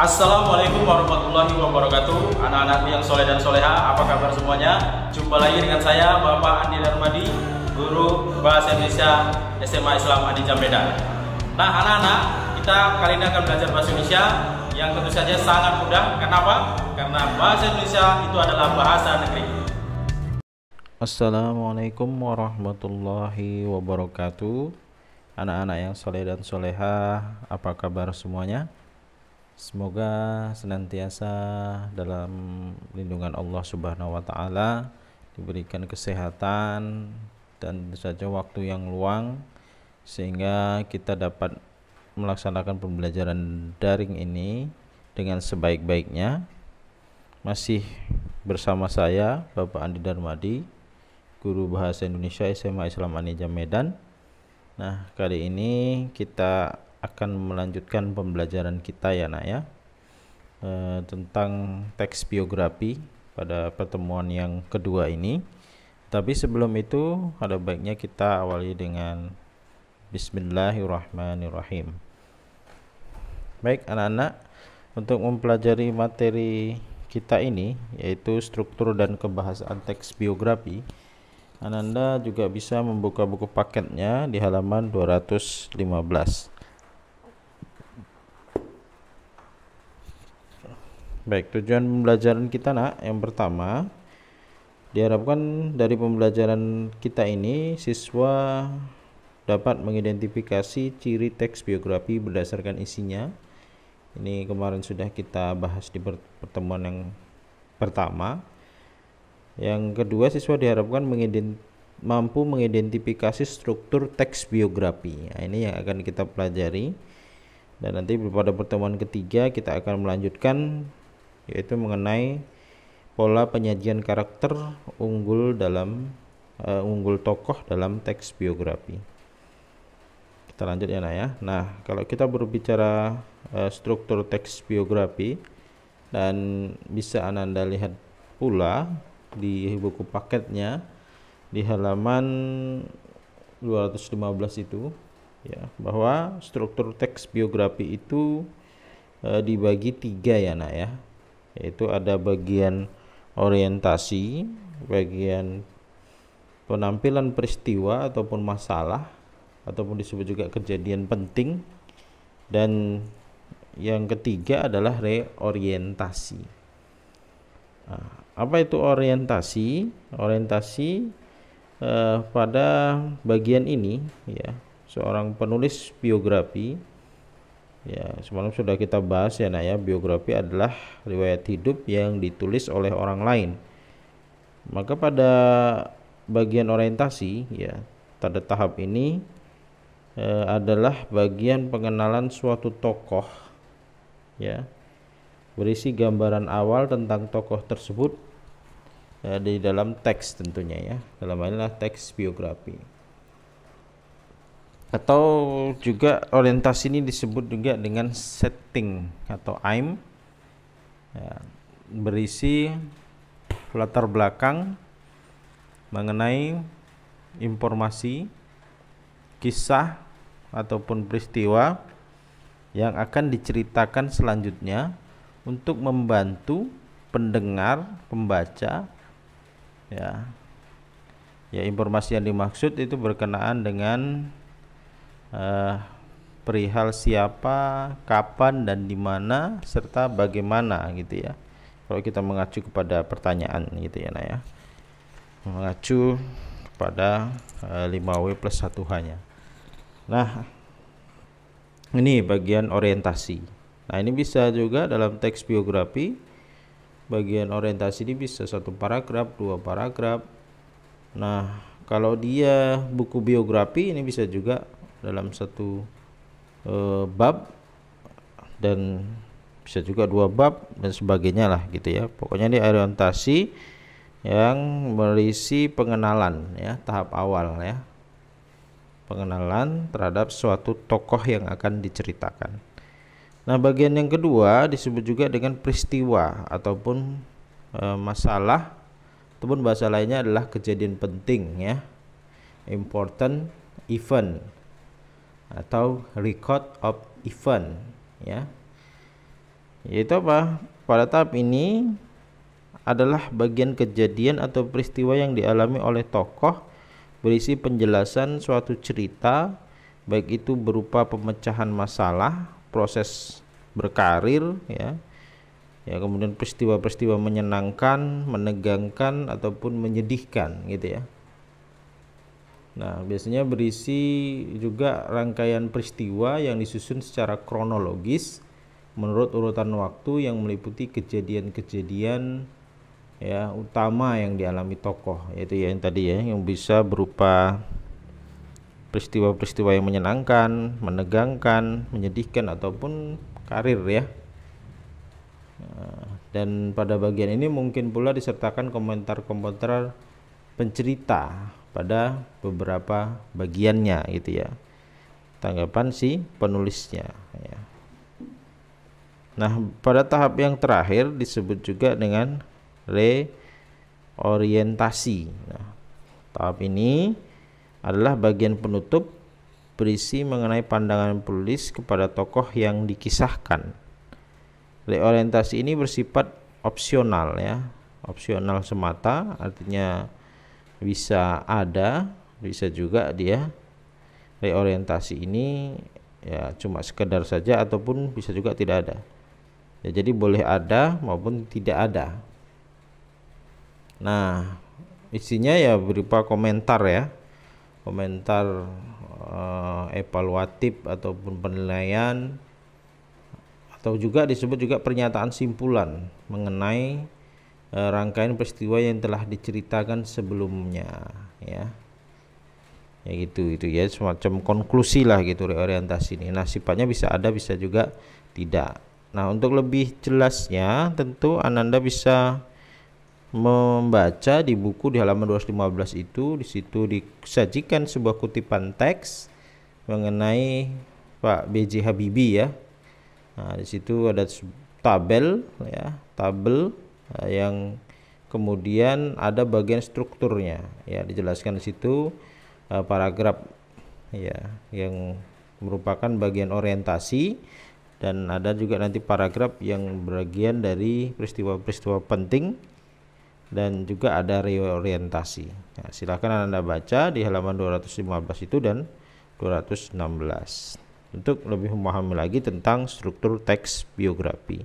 Assalamualaikum warahmatullahi wabarakatuh Anak-anak yang soleh dan soleha, apa kabar semuanya? Jumpa lagi dengan saya, Bapak Andi Darmadi Guru Bahasa Indonesia SMA Islam Adi Jambeda Nah anak-anak, kita kali ini akan belajar Bahasa Indonesia Yang tentu saja sangat mudah, kenapa? Karena Bahasa Indonesia itu adalah bahasa negeri Assalamualaikum warahmatullahi wabarakatuh Anak-anak yang soleh dan soleha, apa kabar semuanya? Semoga senantiasa dalam lindungan Allah Subhanahu wa taala diberikan kesehatan dan saja waktu yang luang sehingga kita dapat melaksanakan pembelajaran daring ini dengan sebaik-baiknya. Masih bersama saya Bapak Andi Darmadi, guru bahasa Indonesia SMA Islam Anija Medan. Nah, kali ini kita akan melanjutkan pembelajaran kita ya nak ya e, tentang teks biografi pada pertemuan yang kedua ini tapi sebelum itu ada baiknya kita awali dengan Bismillahirrahmanirrahim baik anak-anak untuk mempelajari materi kita ini yaitu struktur dan kebahasaan teks biografi Ananda juga bisa membuka buku paketnya di halaman 215 Baik, tujuan pembelajaran kita nak yang pertama diharapkan dari pembelajaran kita ini siswa dapat mengidentifikasi ciri teks biografi berdasarkan isinya. Ini kemarin sudah kita bahas di pertemuan yang pertama. Yang kedua, siswa diharapkan mengidentifikasi mampu mengidentifikasi struktur teks biografi. Nah, ini yang akan kita pelajari. Dan nanti pada pertemuan ketiga kita akan melanjutkan yaitu mengenai pola penyajian karakter unggul dalam uh, unggul tokoh dalam teks biografi. Kita lanjut ya Nah ya. Nah, kalau kita berbicara uh, struktur teks biografi dan bisa Anda lihat pula di buku paketnya di halaman 215 itu ya bahwa struktur teks biografi itu e, dibagi tiga ya nak ya yaitu ada bagian orientasi, bagian penampilan peristiwa ataupun masalah ataupun disebut juga kejadian penting dan yang ketiga adalah reorientasi. Nah, apa itu orientasi? Orientasi eh, pada bagian ini ya, seorang penulis biografi Ya, semalam sudah kita bahas ya Nak ya. biografi adalah riwayat hidup yang ditulis oleh orang lain. Maka pada bagian orientasi ya, pada tahap ini e, adalah bagian pengenalan suatu tokoh ya. Berisi gambaran awal tentang tokoh tersebut e, di dalam teks tentunya ya. Dalam hal teks biografi atau juga orientasi ini disebut juga dengan setting atau aim ya, berisi latar belakang mengenai informasi kisah ataupun peristiwa yang akan diceritakan selanjutnya untuk membantu pendengar pembaca ya ya informasi yang dimaksud itu berkenaan dengan uh, perihal siapa, kapan dan di mana serta bagaimana gitu ya. Kalau kita mengacu kepada pertanyaan gitu ya nah ya. Mengacu kepada uh, eh, 5W plus 1H-nya. Nah, ini bagian orientasi. Nah, ini bisa juga dalam teks biografi bagian orientasi ini bisa satu paragraf, dua paragraf. Nah, kalau dia buku biografi ini bisa juga dalam satu e, bab dan bisa juga dua bab dan sebagainya lah gitu ya pokoknya ini orientasi yang berisi pengenalan ya tahap awal ya pengenalan terhadap suatu tokoh yang akan diceritakan nah bagian yang kedua disebut juga dengan peristiwa ataupun e, masalah ataupun bahasa lainnya adalah kejadian penting ya important event atau record of event ya yaitu apa pada tahap ini adalah bagian kejadian atau peristiwa yang dialami oleh tokoh berisi penjelasan suatu cerita baik itu berupa pemecahan masalah proses berkarir ya ya kemudian peristiwa-peristiwa menyenangkan menegangkan ataupun menyedihkan gitu ya Nah, biasanya berisi juga rangkaian peristiwa yang disusun secara kronologis menurut urutan waktu yang meliputi kejadian-kejadian ya utama yang dialami tokoh yaitu ya yang tadi ya yang bisa berupa peristiwa-peristiwa yang menyenangkan, menegangkan, menyedihkan ataupun karir ya. Dan pada bagian ini mungkin pula disertakan komentar-komentar pencerita pada beberapa bagiannya gitu ya tanggapan si penulisnya ya. nah pada tahap yang terakhir disebut juga dengan reorientasi nah, tahap ini adalah bagian penutup berisi mengenai pandangan penulis kepada tokoh yang dikisahkan reorientasi ini bersifat opsional ya opsional semata artinya bisa ada bisa juga dia reorientasi ini ya cuma sekedar saja ataupun bisa juga tidak ada ya jadi boleh ada maupun tidak ada nah isinya ya berupa komentar ya komentar uh, evaluatif ataupun penilaian atau juga disebut juga pernyataan simpulan mengenai Eh, rangkaian peristiwa yang telah diceritakan sebelumnya ya ya gitu itu ya semacam konklusi lah gitu reorientasi ini nah sifatnya bisa ada bisa juga tidak nah untuk lebih jelasnya tentu ananda bisa membaca di buku di halaman 215 itu di situ disajikan sebuah kutipan teks mengenai Pak BJ Habibie ya nah di situ ada tabel ya tabel Eh, yang kemudian ada bagian strukturnya ya dijelaskan di situ uh, paragraf ya yang merupakan bagian orientasi dan ada juga nanti paragraf yang bagian dari peristiwa-peristiwa penting dan juga ada reorientasi. Nah, silakan Anda baca di halaman 215 itu dan 216 untuk lebih memahami lagi tentang struktur teks biografi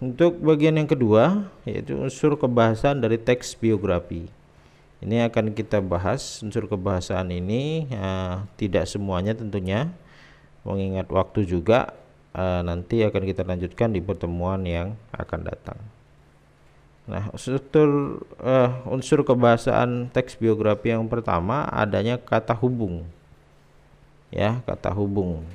untuk bagian yang kedua yaitu unsur kebahasaan dari teks biografi. Ini akan kita bahas unsur kebahasaan ini uh, tidak semuanya tentunya mengingat waktu juga uh, nanti akan kita lanjutkan di pertemuan yang akan datang. Nah, struktur uh, unsur eh, kebahasaan teks biografi yang pertama adanya kata hubung. Ya, kata hubung.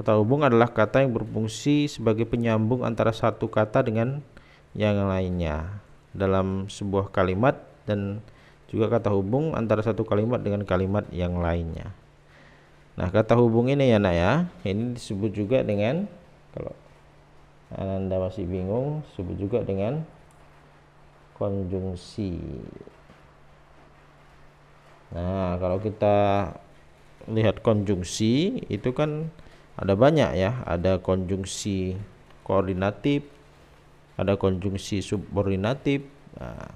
Kata hubung adalah kata yang berfungsi sebagai penyambung antara satu kata dengan yang lainnya dalam sebuah kalimat dan juga kata hubung antara satu kalimat dengan kalimat yang lainnya. Nah, kata hubung ini ya Nak ya, ini disebut juga dengan kalau Anda masih bingung, disebut juga dengan konjungsi. Nah, kalau kita lihat konjungsi itu kan ada banyak ya ada konjungsi koordinatif ada konjungsi subordinatif nah,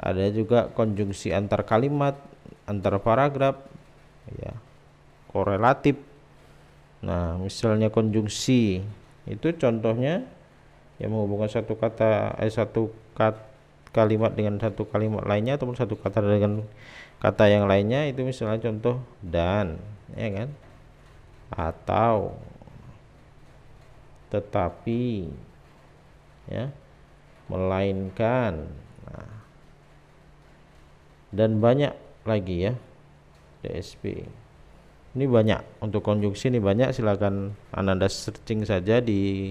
ada juga konjungsi antar kalimat antar paragraf ya korelatif nah misalnya konjungsi itu contohnya yang menghubungkan satu kata eh satu kata kalimat dengan satu kalimat lainnya ataupun satu kata dengan kata yang lainnya itu misalnya contoh dan ya kan atau tetapi ya melainkan nah, dan banyak lagi ya DSP ini banyak untuk konjungsi ini banyak silakan anda searching saja di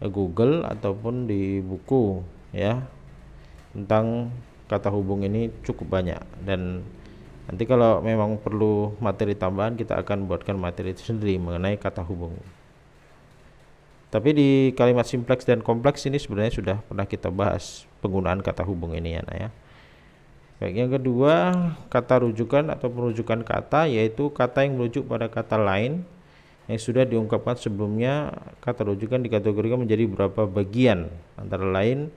Google ataupun di buku ya tentang kata hubung ini cukup banyak dan Nanti kalau memang perlu materi tambahan kita akan buatkan materi itu sendiri mengenai kata hubung. Tapi di kalimat simpleks dan kompleks ini sebenarnya sudah pernah kita bahas penggunaan kata hubung ini ya, nah ya. Baik, yang kedua, kata rujukan atau perujukan kata yaitu kata yang merujuk pada kata lain yang sudah diungkapkan sebelumnya. Kata rujukan dikategorikan menjadi beberapa bagian, antara lain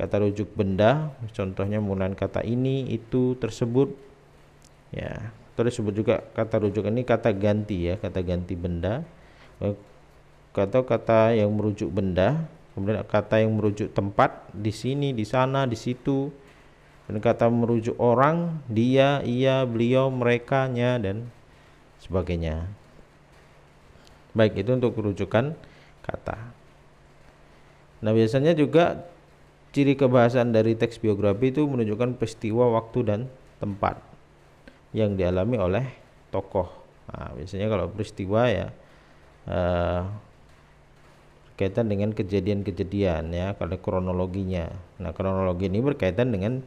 kata rujuk benda, contohnya menggunakan kata ini, itu, tersebut, ya terus disebut juga kata rujukan ini kata ganti ya kata ganti benda kata kata yang merujuk benda kemudian kata yang merujuk tempat di sini di sana di situ dan kata merujuk orang dia ia beliau mereka nya dan sebagainya baik itu untuk rujukan kata nah biasanya juga ciri kebahasan dari teks biografi itu menunjukkan peristiwa waktu dan tempat yang dialami oleh tokoh. Nah, biasanya kalau peristiwa ya eh, berkaitan dengan kejadian-kejadian ya kalau kronologinya. Nah kronologi ini berkaitan dengan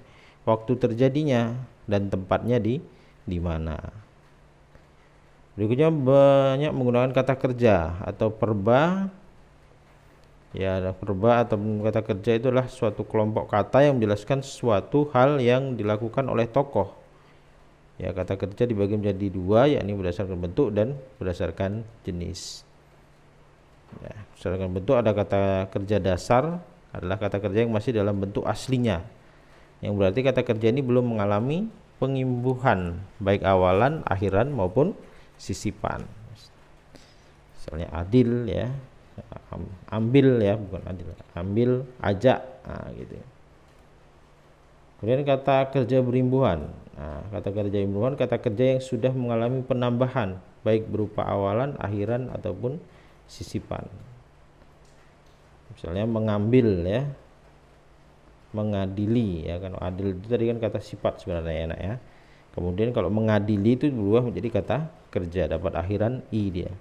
waktu terjadinya dan tempatnya di di mana. Berikutnya banyak menggunakan kata kerja atau perba. Ya, perba atau kata kerja itulah suatu kelompok kata yang menjelaskan suatu hal yang dilakukan oleh tokoh Ya, kata kerja dibagi menjadi dua, yakni berdasarkan bentuk dan berdasarkan jenis. Ya, berdasarkan bentuk ada kata kerja dasar adalah kata kerja yang masih dalam bentuk aslinya, yang berarti kata kerja ini belum mengalami pengimbuhan baik awalan, akhiran maupun sisipan. Misalnya adil ya, ambil ya bukan adil, ambil ajak, nah, gitu. Kemudian kata kerja berimbuhan. Nah, kata kerja imbuhan, kata kerja yang sudah mengalami penambahan baik berupa awalan, akhiran ataupun sisipan. Misalnya mengambil ya, mengadili ya kan adil itu tadi kan kata sifat sebenarnya enak ya. Kemudian kalau mengadili itu berubah menjadi kata kerja dapat akhiran i dia.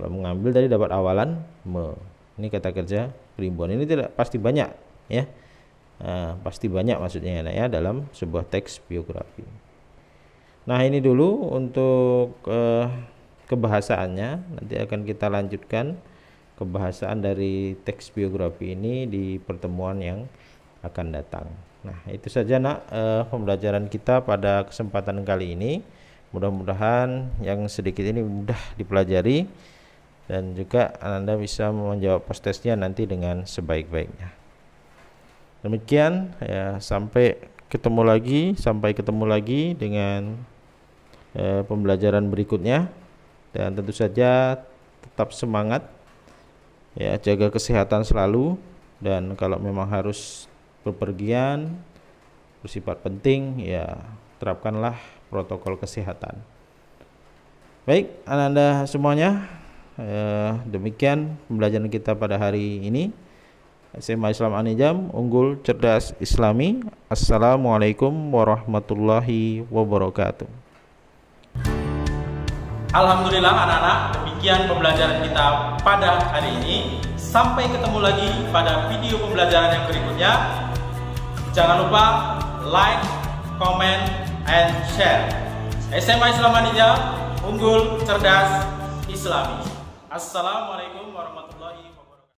Kalau mengambil tadi dapat awalan me. Ini kata kerja berimbuhan. Ini tidak pasti banyak ya Ah, pasti banyak maksudnya ya dalam sebuah teks biografi. Nah ini dulu untuk eh, kebahasaannya. Nanti akan kita lanjutkan kebahasaan dari teks biografi ini di pertemuan yang akan datang. Nah itu saja nak eh, pembelajaran kita pada kesempatan kali ini. Mudah-mudahan yang sedikit ini mudah dipelajari dan juga Anda bisa menjawab post testnya nanti dengan sebaik-baiknya demikian ya sampai ketemu lagi sampai ketemu lagi dengan eh, pembelajaran berikutnya dan tentu saja tetap semangat ya jaga kesehatan selalu dan kalau memang harus bepergian bersifat penting ya terapkanlah protokol kesehatan baik anda semuanya eh, demikian pembelajaran kita pada hari ini SMA Islam Anijam unggul cerdas islami Assalamualaikum warahmatullahi wabarakatuh Alhamdulillah anak-anak demikian pembelajaran kita pada hari ini sampai ketemu lagi pada video pembelajaran yang berikutnya jangan lupa like, comment, and share SMA Islam Anijam unggul cerdas islami Assalamualaikum warahmatullahi wabarakatuh